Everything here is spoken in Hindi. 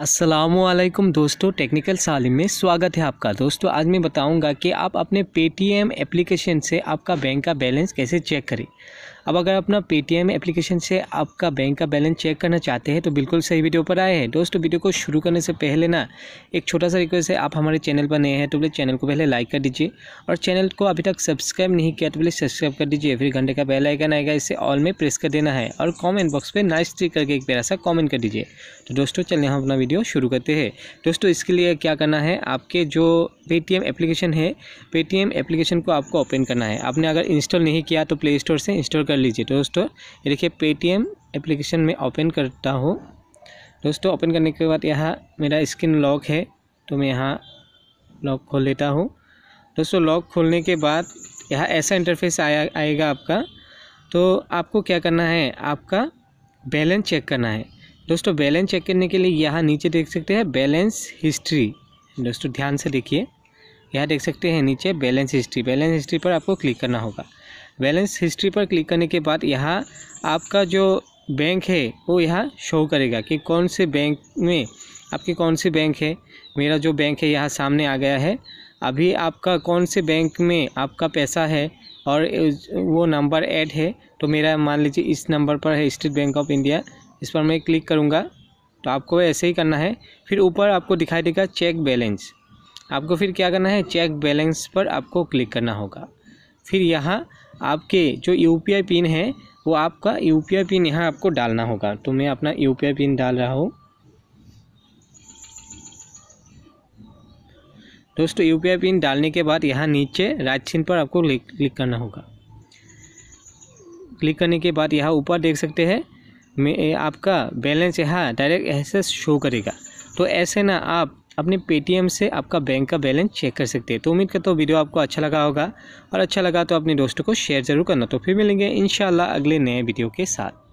असलकुम दोस्तों टेक्निकल सालिम में स्वागत है आपका दोस्तों आज मैं बताऊंगा कि आप अपने पेटीएम एप्लीकेशन से आपका बैंक का बैलेंस कैसे चेक करें अब अगर अपना पेटीएम एप्लीकेशन से आपका बैंक का बैलेंस चेक करना चाहते हैं तो बिल्कुल सही वीडियो पर आए हैं दोस्तों वीडियो को शुरू करने से पहले ना एक छोटा सा रिक्वेस्ट है आप हमारे चैनल पर नए हैं तो बोले चैनल को पहले लाइक कर दीजिए और चैनल को अभी तक सब्सक्राइब नहीं किया तो बोले सब्सक्राइब कर दीजिए फिर घंटे का बेल आइकन आएगा इसे ऑल में प्रेस कर देना है और कॉमेंट बॉक्स पर नाइस थ्री करके एक प्यारा सा कॉमेंट कर दीजिए तो दोस्तों चलिए हम अपना वीडियो शुरू करते हैं दोस्तों इसके लिए क्या करना है आपके जो पेटीएम एप्लीकेशन है पेटीएम एप्लीकेशन को आपको ओपन करना है आपने अगर इंस्टॉल नहीं किया तो प्ले स्टोर से इंस्टॉल कर लीजिए दोस्तों ये देखिए पेटीएम एप्लीकेशन में ओपन करता हूँ दोस्तों ओपन करने के बाद यहाँ मेरा स्क्रीन लॉक है तो मैं यहाँ लॉक खोल लेता हूँ दोस्तों लॉक खोलने के बाद यहाँ ऐसा इंटरफेस आया आएगा आपका तो आपको क्या करना है आपका बैलेंस चेक करना है दोस्तों बैलेंस चेक करने के लिए यहाँ नीचे देख सकते हैं बैलेंस हिस्ट्री दोस्तों ध्यान से देखिए यहाँ देख सकते हैं नीचे बैलेंस हिस्ट्री बैलेंस हिस्ट्री पर आपको क्लिक करना होगा बैलेंस हिस्ट्री पर क्लिक करने के बाद यहाँ आपका जो बैंक है वो यहाँ शो करेगा कि कौन से बैंक में आपके कौन से बैंक है मेरा जो बैंक है यहाँ सामने आ गया है अभी आपका कौन से बैंक में आपका पैसा है और वो नंबर ऐड है तो मेरा मान लीजिए इस नंबर पर है स्टेट बैंक ऑफ इंडिया इस पर मैं क्लिक करूँगा तो आपको ऐसे ही करना है फिर ऊपर आपको दिखाई देगा चेक बैलेंस आपको फिर क्या करना है चेक बैलेंस पर आपको क्लिक करना होगा फिर यहाँ आपके जो यू पिन है वो आपका यू पिन यहाँ आपको डालना होगा तो मैं अपना यू पिन डाल रहा हूँ दोस्तों यू पिन डालने के बाद यहाँ नीचे राइट चिन्ह पर आपको क्लिक करना होगा क्लिक करने के बाद यहाँ ऊपर देख सकते हैं में आपका बैलेंस यहाँ डायरेक्ट ऐसे शो करेगा तो ऐसे ना आप अपने पेटीएम से आपका बैंक का बैलेंस चेक कर सकते हैं तो उम्मीद करता तो हूँ वीडियो आपको अच्छा लगा होगा और अच्छा लगा तो अपने दोस्तों को शेयर ज़रूर करना तो फिर मिलेंगे इन अगले नए वीडियो के साथ